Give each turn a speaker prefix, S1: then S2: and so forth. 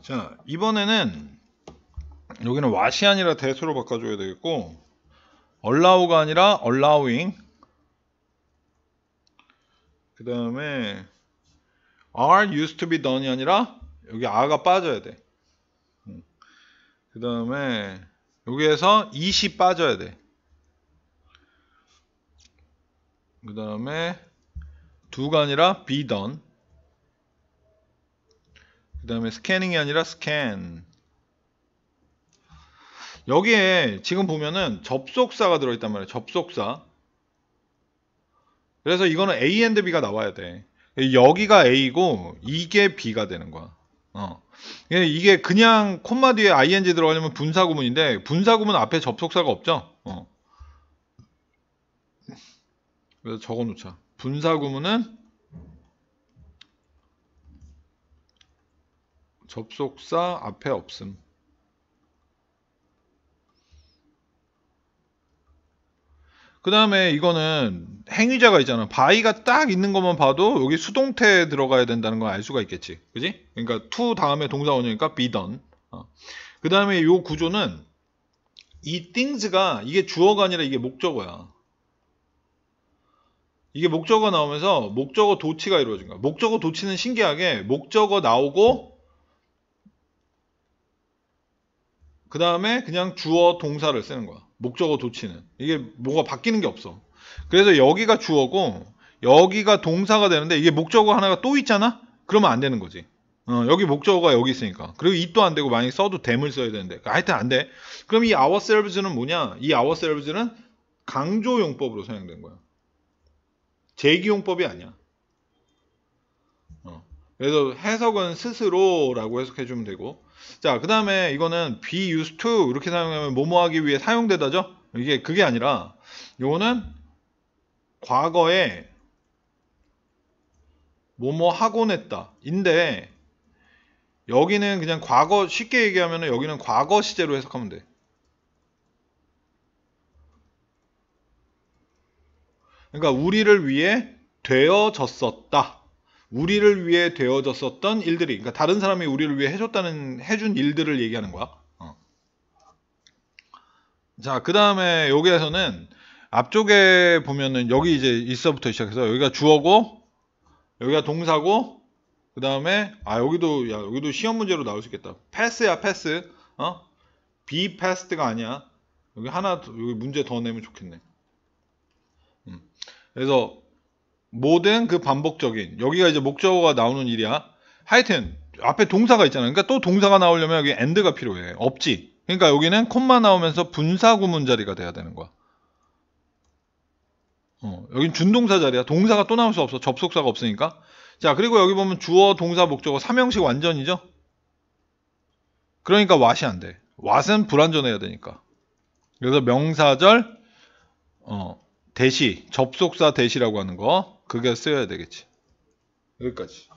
S1: 자 이번에는 여기는 와시 아니라 대수로 바꿔줘야 되겠고 allow가 아니라 allowing 그 다음에 are used to be done이 아니라 여기 a가 그 빠져야 돼. 그 다음에 여기에서 is이 빠져야 돼. 그 다음에 do가 아니라 be done 그 다음에 스캐닝이 아니라 스캔 여기에 지금 보면은 접속사가 들어있단 말이에요 접속사 그래서 이거는 A and B가 나와야 돼 여기가 A고 이게 B가 되는 거야 어. 이게 그냥 콤마 뒤에 ing 들어가려면 분사구문인데 분사구문 앞에 접속사가 없죠 어. 그래서 적어놓자 분사구문은 접속사 앞에 없음. 그 다음에 이거는 행위자가 있잖아. 바이가 딱 있는 것만 봐도 여기 수동태에 들어가야 된다는 걸 알 수가 있겠지. 그지? 그러니까 to 다음에 동사 원형이니까 be done. 어. 그 다음에 이 구조는 이 things가 이게 주어가 아니라 이게 목적어야. 이게 목적어 나오면서 목적어 도치가 이루어진 거야. 목적어 도치는 신기하게 목적어 나오고 그 다음에 그냥 주어 동사를 쓰는 거야. 목적어 도치는. 이게 뭐가 바뀌는 게 없어. 그래서 여기가 주어고 여기가 동사가 되는데 이게 목적어 하나가 또 있잖아? 그러면 안 되는 거지. 어, 여기 목적어가 여기 있으니까. 그리고 이도 안 되고 만약에 써도 됨을 써야 되는데. 그러니까 하여튼 안 돼. 그럼 이 ourselves는 뭐냐? 이 ourselves는 강조용법으로 사용된 거야. 제기용법이 아니야. 그래서 해석은 스스로라고 해석해 주면 되고 자 그 다음에 이거는 be used to 이렇게 사용하면 뭐뭐 하기 위해 사용되다죠 이게 그게 아니라 요거는 과거에 뭐뭐 하곤 했다 인데 여기는 그냥 과거 쉽게 얘기하면 여기는 과거 시제로 해석하면 돼 그러니까 우리를 위해 되어졌었다 우리를 위해 되어졌었던 일들이 그러니까 다른 사람이 우리를 위해 해줬다는 해준 일들을 얘기하는 거야. 어. 자, 그 다음에 여기에서는 앞쪽에 보면은 여기 이제 있어부터 시작해서 여기가 주어고 여기가 동사고 그 다음에 아 여기도 야 여기도 시험 문제로 나올 수 있겠다. 패스야 패스. 어? be p a s s 가 아니야. 여기 하나 여기 문제 더 내면 좋겠네. 음. 그래서 모든 그 반복적인 여기가 이제 목적어가 나오는 일이야. 하여튼 앞에 동사가 있잖아. 그러니까 또 동사가 나오려면 여기 end가 필요해. 없지. 그러니까 여기는 콤마 나오면서 분사 구문 자리가 돼야 되는 거야. 어, 여긴 준동사 자리야. 동사가 또 나올 수 없어. 접속사가 없으니까. 자, 그리고 여기 보면 주어, 동사, 목적어 삼형식 완전이죠. 그러니까 w h 이안 돼. w h 은 불완전해야 되니까. 그래서 명사절 어, 대시, 접속사 대시라고 하는 거. 그게 쓰여야 되겠지. 여기까지.